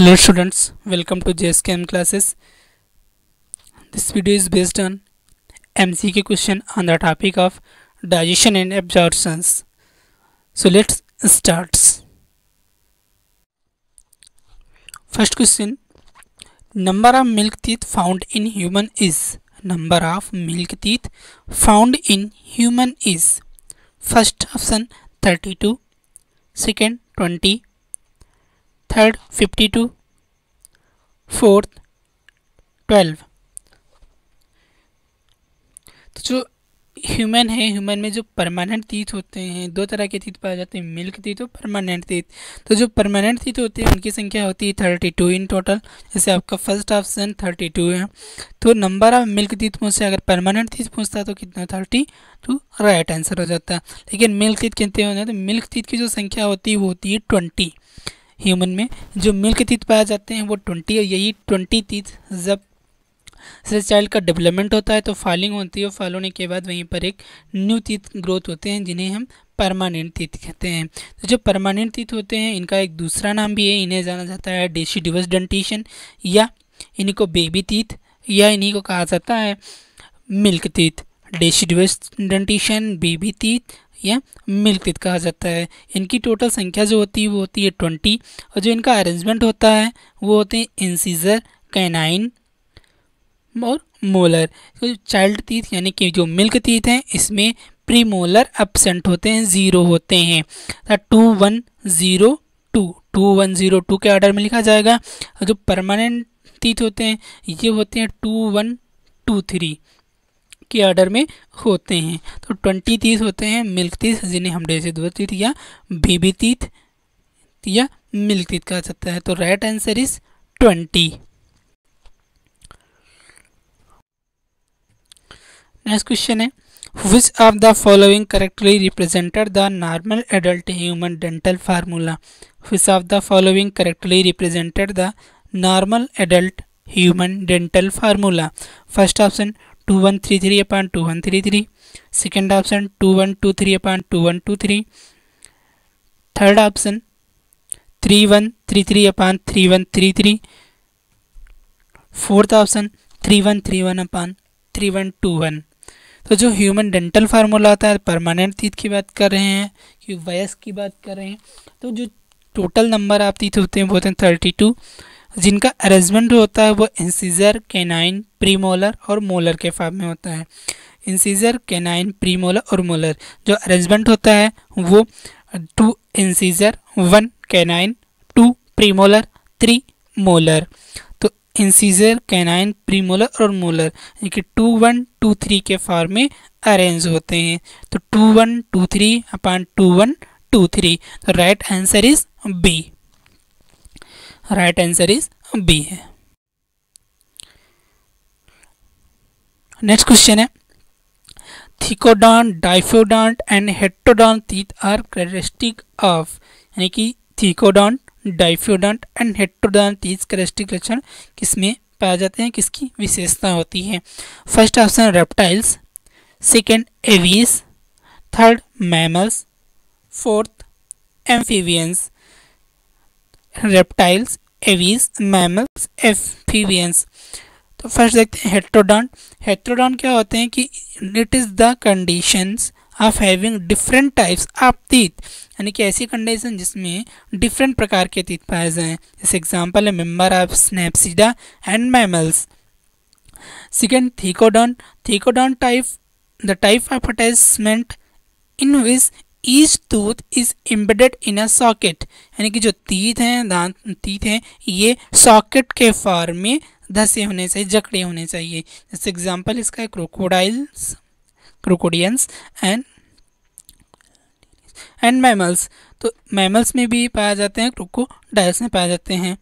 hello students welcome to JSKM classes this video is based on MCQ question on the topic of digestion and absorptions so let's start first question number of milk teeth found in human is number of milk teeth found in human is first option 32 second 20 third fifty two fourth twelve तो जो human है human में जो permanent तीत होते हैं दो तरह के तीत पाए जाते हैं मिल्क तीत और परमानेंट तीत तो जो परमानेंट तीत होते हैं उनकी संख्या होती है थर्टी टू इन टोटल जैसे आपका फर्स्ट ऑप्शन थर्टी टू है तो नंबर ऑफ मिल्क तीत मुझसे अगर परमानेंट तीत पूछता तो कितना थर्टी टू राइट आंसर हो जाता लेकिन मिल्क तीत कहते हैं तो मिल्क तीत की जो संख्या होती है वो होती है ट्वेंटी ह्यूमन में जो मेल के तीत पाए जाते हैं वो ट्वेंटी और यही ट्वेंटी तीत जब से चाइल्ड का डेवलपमेंट होता है तो फॉलिंग होती है फॉल होने के बाद वहीं पर एक न्यू तीत ग्रोथ होते हैं जिन्हें हम परमानेंट तीत कहते हैं तो जो परमानेंट तीत होते हैं इनका एक दूसरा नाम भी है इन्हें जाना जाता है डेसी डिवस डेंटिशन या इन्हीं को बेबी तीत या इन्हीं को कहा जाता है मिल्क तीत डेसी डिवस डेंटिशन बेबी तीत या मिल्कित कहा जाता है इनकी टोटल संख्या जो होती है वो होती है ट्वेंटी और जो इनका अरेंजमेंट होता है वो होते हैं इंसीजर कैनाइन और मोलर तो चाइल्ड तीत यानी कि जो मिल्क तीत हैं इसमें प्री मोलर एबसेंट होते हैं ज़ीरो होते हैं two one zero two two one zero two के आर्डर में लिखा जाएगा और जो परमानेंट तीथ होते हैं ये होते हैं टू वन टू थ्री के आर्डर में होते हैं तो ट्वेंटी तीस होते हैं मिल्क तीस जिन्हें हम डेसे तीत या बीबी तीत या मिल्क तीत कह सकता है तो right answer is twenty next question है which of the following correctly represented the normal adult human dental formula which of the following correctly represented the normal adult human dental formula first option two one three three upon two one three three second option two one two three upon two one two three third option three one three three upon three one three three fourth option three one three one upon three one two one तो जो human dental formula होता है permanent तीत की बात कर रहे हैं कि वयस की बात कर रहे हैं तो जो टोटल नंबर आप तीत होते हैं वो होते हैं थर्टी टू जिनका अरेंजमेंट होता है वो इंसीजर कैनाइन प्रीमोलर और मोलर के फार्म में होता है इंसीजर कैनाइन प्रीमोलर और मोलर जो अरेंजमेंट होता है वो two incisor one canine two premolar three molar तो इंसीजर कैनाइन प्रीमोलर और मोलर यानी कि टू वन टू थ्री के फार्म में अरेंज होते हैं तो two one two three upon two one two three तो right answer is B right answer is B है नेक्स्ट क्वेश्चन है thecodont diphyodont and heterodont teeth are करेस्टिक of यानी कि थीकोडॉन डाइफ्योडंट एंड हेट्रोडंट इस करेस्टिक लक्षण किसमें पाए जाते हैं किसकी विशेषता होती है first option reptiles second aves third mammals fourth amphibians reptiles aves mammals amphibians तो फर्स्ट देखते हैं हेट्रोडॉन्ट हेट्रोडॉन्ट क्या होते हैं कि it is the conditions of having different types of teeth यानी कि ऐसी कंडीशन जिसमें डिफरेंट प्रकार के तीत पाए जाएँ जैसे एग्जाम्पल है मेम्बर ऑफ स्नैपसीडा and mammals second thecodont thecodont type the type of attachment in which each tooth is embedded in a socket यानी कि जो तीत हैं दांत तीत हैं ये सॉकेट के फॉर्म में धसे होने चाहिए जकड़े होने चाहिए जैसे एग्जांपल इसका है crocodiles crocodilians and and mammals तो मैमल्स में भी पाए जाते हैं क्रोकोडाइल्स में पाए जाते हैं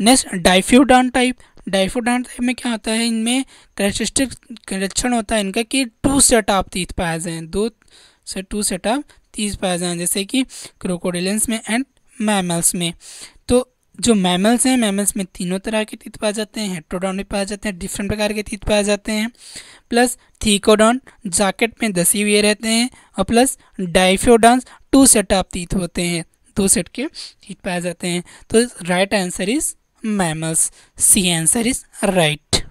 next diphyodont type diphyodont type में क्या होता है इनमें करेक्टरिस्टिक लक्षण होता है इनका कि टू सेट ऑफ तीत पाए जाए दो से टू सेट ऑफ तीस पाए जाए जैसे कि क्रोकोडिलेंस में एंड मैमल्स में तो जो मैमल्स हैं मैमल्स में तीनों तरह के तीत पाए जाते हैं हेट्रोडॉन भी पाए जाते हैं डिफरेंट प्रकार के तीत पाए जाते हैं प्लस थीकोडॉन जैकेट में दसी हुए रहते हैं और plus diphyodonts two set of teeth होते हैं दो सेट के तीत पाए जाते हैं तो right answer is mammals C answer is right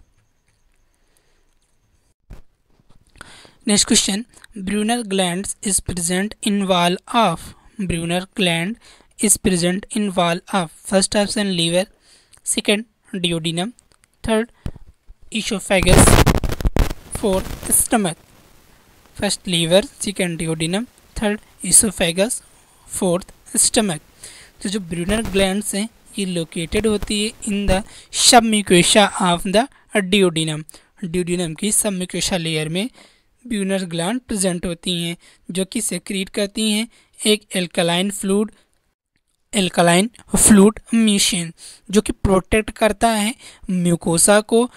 next question Brunner gland is present in wall of Brunner gland is present in wall of first option liver second duodenum third oesophagus fourth stomach first liver second duodenum third oesophagus fourth stomach तो जो Brunner gland हैं ये located होती है in the submucosa of the duodenum duodenum की submucosa layer में ब्यूनर gland present होती हैं जो कि सेक्रीट करती हैं एक एल्कलाइन फ्लूड एल्कलाइन फ्लूड मिशन जो कि प्रोटेक्ट करता है म्यूकोसा को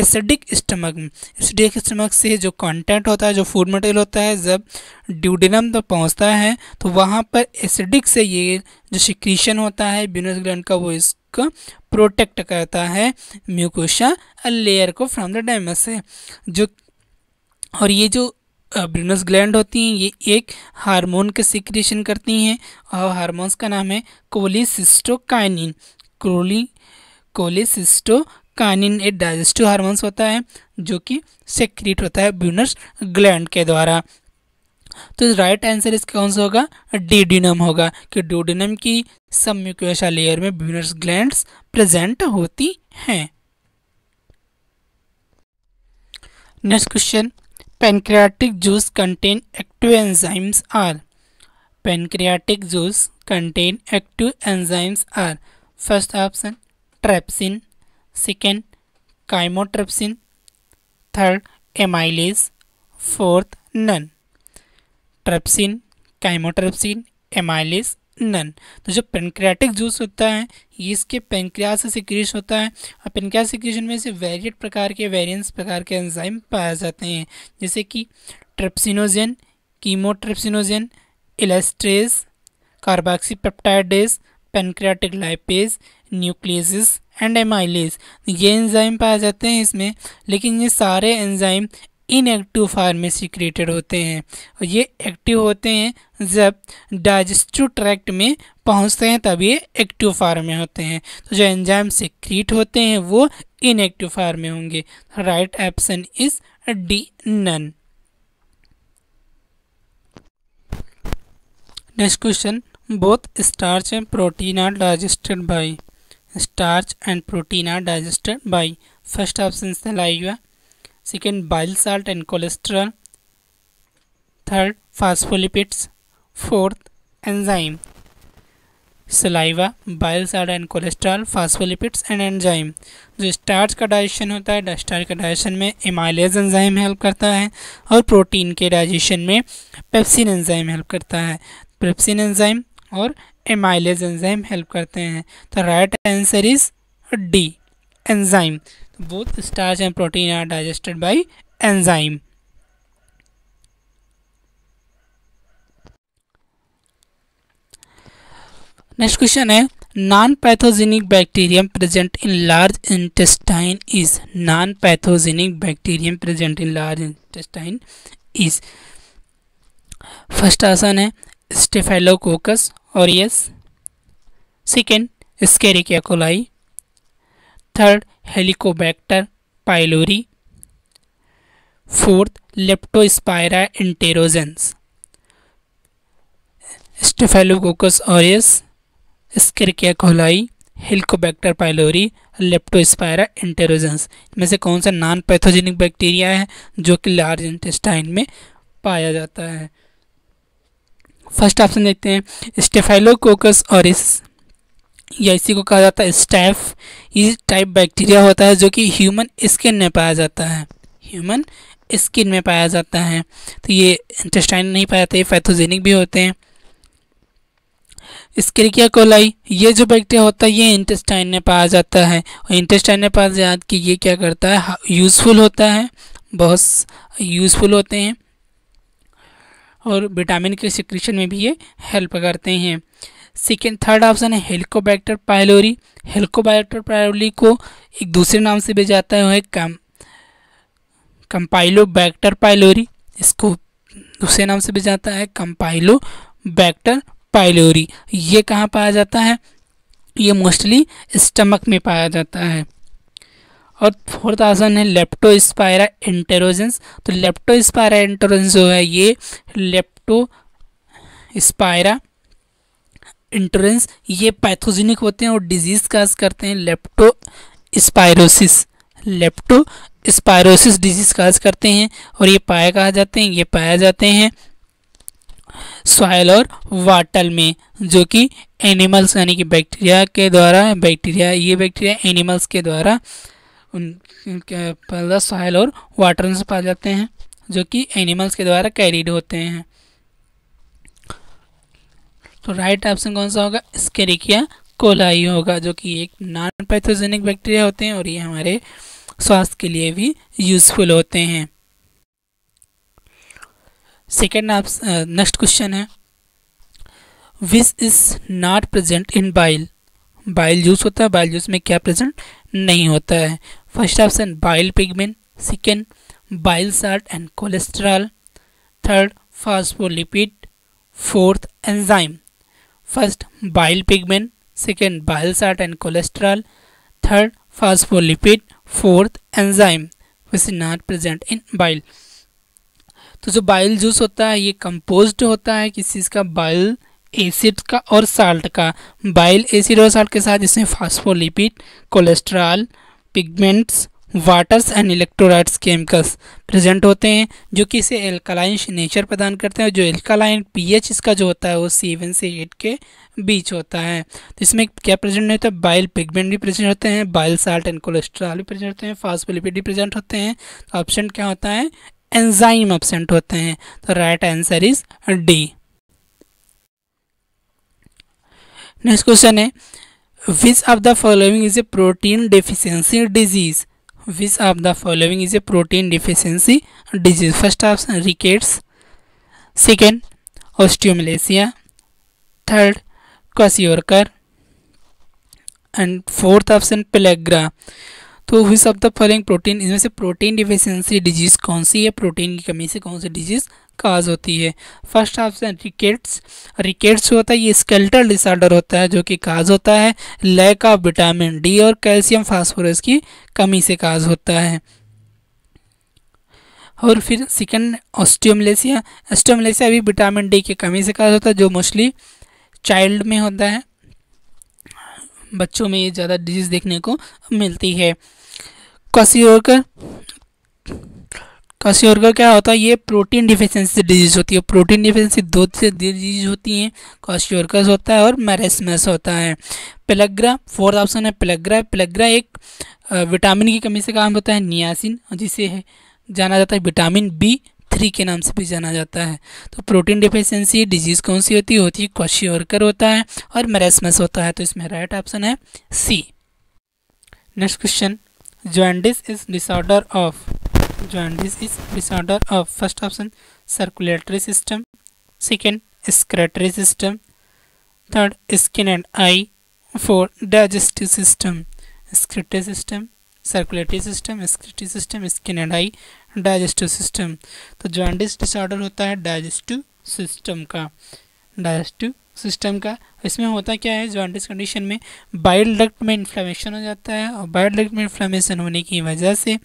एसिडिक स्टमक एसिडिक स्टमक से जो कंटेंट होता है जो फूड मटेरियल होता है जब ड्यूडिनम तक पहुंचता है तो वहाँ पर एसिडिक से ये जो सिक्रीशन होता है ब्यूनस ग्लैंड का वो इसको प्रोटेक्ट करता है म्यूकोसा लेयर को फ्रॉम द डैमस से जो और ये जो ब्रिनस ग्लैंड होती हैं ये एक हार्मोन के सिक्रेशन करती हैं और हारमोन्स का नाम है कोलिसिस्टोकाइनिन क्रोली कानिन एक डाइजेस्टिव हार्मोन्स होता है जो कि सेक्रेट होता है ब्यूनस ग्लैंड के द्वारा तो राइट आंसर इसका कौन सा होगा डिडिनम होगा कि ड्यूडिनम की सब लेयर में ब्यूनस ग्लैंड्स प्रेजेंट होती हैं next question Pancreatic juice contain active enzymes are pancreatic juice contain active enzymes are first option trypsin second chymotrypsin third amylase fourth none trypsin chymotrypsin amylase none तो जो pancreatic juice होता है ये इसके pancreas से सिक्रिश होता है और पेनक्रिया सिक्रिशन में से वेरिएट प्रकार के वेरियंस प्रकार के एंजाइम पाए जाते हैं जैसे कि trypsinogen chymotrypsinogen elastase peptidase pancreatic lipase nucleases and amylase ये एंजाइम पाए जाते हैं इसमें लेकिन ये सारे एंजाइम इनएक्टिव फार्म में सिक्रेटेड होते हैं और ये एक्टिव होते हैं जब डाइजेस्टिव ट्रैक्ट में पहुंचते हैं तब ये एक्टिव फार्म में होते हैं तो जो एंजाइम सिक्रीट होते हैं वो इनएक्टिव फार्म में होंगे right option is D none next question starch and protein are are digested starch and protein are digested digested first option से is the second bile salt and cholesterol third phospholipids fourth enzyme saliva bile salt and cholesterol phospholipids and enzyme जो starch का digestion होता है starch का digestion में amylase enzyme help करता है और प्रोटीन के डाइजेशन में पेप्सिन एंजाइम हेल्प करता है पेप्सिन एंजाइम और एमाइलेज एंजाइम हेल्प करते हैं तो right answer is D enzyme both starch and protein are digested by enzyme next question है non pathogenic bacterium present in large intestine is non pathogenic bacterium present in large intestine is first आसन है Staphylococcus aureus second Escherichia coli third Helicobacter pylori fourth Leptospira interrogans Staphylococcus aureus Escherichia coli Helicobacter pylori Leptospira interrogans इनमें से कौन सा non pathogenic bacteria है जो कि large intestine में पाया जाता है फर्स्ट ऑप्शन देखते हैं स्टेफेलोकोकस ऑरिस या इसी को कहा जाता है स्टैफ ये टाइप बैक्टीरिया होता है जो कि ह्यूमन स्किन में पाया जाता है ह्यूमन स्किन में पाया जाता है तो ये इंटेस्टाइन नहीं पाया जाता ये फैथोजेनिक भी होते हैं स्क्रिकिया कोलाई ये जो बैक्टीरिया होता है ये इंटेस्टाइन में पाया जाता है और इंटेस्टाइन में पाया जाता कि ये क्या करता है यूज़फुल हाँ, होता है बहुत यूज़फुल होते हैं और विटामिन के सिक्रीशन में भी ये हेल्प करते हैं सेकेंड थर्ड ऑप्शन है हेलिकोबैक्टर पायलोरी हेलिकोबैक्टर पायलोरी को एक दूसरे नाम से भी जाता है कम कंपाइलोबैक्टर पायलोरी इसको दूसरे नाम से भी जाता है कंपाइलोबैक्टर पायलोरी ये कहाँ पाया जाता है ये मोस्टली स्टमक में पाया जाता है और फोर्थ आसन है लेप्टोस्पायरा इंटेरोजेंस तो लेप्टोस्पायरा इंटेरोजेंस जो है ये लेप्टो स्पायरा इंटरेंस ये पैथोजेनिक होते हैं और डिजीज काज करते हैं leptospirosis leptospirosis disease cause करते हैं और ये पाए कहा जाते हैं ये पाए जाते हैं सॉयल और वाटल में जो कि एनिमल्स यानी कि बैक्टीरिया के द्वारा बैक्टीरिया ये बैक्टीरिया एनिमल्स के द्वारा उन सॉयल और वाटर में पाए जाते हैं जो कि एनिमल्स के द्वारा कैरिड होते हैं तो राइट ऑप्शन कौन सा होगा स्केरिकिया कोलाई होगा जो कि एक नॉन पैथोजेनिक बैक्टीरिया होते हैं और ये हमारे स्वास्थ्य के लिए भी यूजफुल होते हैं सेकेंड आप नेक्स्ट क्वेश्चन है which is not present in bile bile juice होता है बाइल जूस में क्या प्रेजेंट नहीं होता है first option bile pigment second bile salt and cholesterol third phospholipid fourth enzyme first bile pigment second bile salt and cholesterol third phospholipid fourth enzyme which is not present in bile तो जो bile juice होता है ये compose होता है किस चीज़ का bile acid का और साल्ट का बाइल एसिड और साल्ट के साथ इसमें phospholipid cholesterol pigments waters and electrolytes chemicals present होते हैं जो कि इसे एल्कालाइन नेचर प्रदान करते हैं जो एल्कालाइन पीएच इसका जो होता है वो सेवन से एट के बीच होता है तो इसमें क्या प्रेजेंट होता है बाइल पिगमेंट भी प्रेजेंट होते हैं बाइल साल्ट एंड कोलेस्ट्रॉल भी प्रेजेंट होते हैं फास्फोलिपिड भी प्रेजेंट होते हैं तो ऑप्शन क्या होता है एंजाइम ऑप्शेंट होते हैं तो right answer is D next question है which of the following is a protein deficiency disease which of the following is a protein deficiency disease first option rickets second osteomalacia third kwashiorkor and fourth option pellagra तो which सब the following protein इसमें से protein deficiency disease कौन सी है protein की कमी से कौन सी डिजीज़ काज होती है फर्स्ट ऑप्शन रिकेट्स रिकेट्स होता है ये स्केल्टल डिसऑर्डर होता है जो कि काज होता है लैक ऑफ विटामिन डी और कैल्शियम फास्फोरस की कमी से काज होता है और फिर सेकंड ऑस्टियोमलेसिया ऑस्टियोमलेसिया भी विटामिन डी की कमी से काज होता है जो मोस्टली चाइल्ड में होता है बच्चों में ये ज़्यादा डिजीज़ देखने को मिलती है कसियोरकर कसियोरकर क्या होता है ये प्रोटीन डिफिशेंसी डिजीज़ होती है प्रोटीन डिफिशेंसी दो से डिजीज होती हैं कसियोरकस होता है और मैरेसमस होता है प्लग्रा फोर्थ ऑप्शन है प्लग्रा प्लग्रा एक विटामिन की कमी से काम होता है नियासिन जिसे है जाना जाता है विटामिन बी थ्री के नाम से भी जाना जाता है तो प्रोटीन डिफिशेंसी डिजीज़ कौन सी होती है होती है क्वेश्योरकर होता है और मैरेसमस होता है तो इसमें राइट ऑप्शन है C next question jaundice is disorder of jaundice is disorder of first option circulatory system second excretory system third skin and eye four digestive system excretory system circulatory system excretory system skin and eye digestive system तो jaundice disorder होता है digestive system का digestive system का इसमें होता क्या है jaundice condition में बाइल डक्ट में इन्फ्लामेशन हो जाता है और बाइल डक्ट में इन्फ्लामेशन होने की वजह से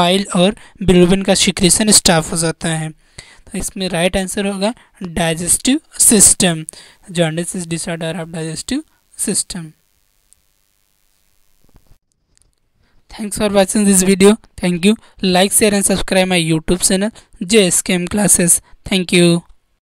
बाइल और बिलोबिन का सिक्रेशन स्टाफ हो जाता है तो इसमें राइट आंसर होगा digestive system jaundice is disorder of digestive system Thanks for watching this video. Thank you. Like, share and subscribe my YouTube channel JSKM classes thank you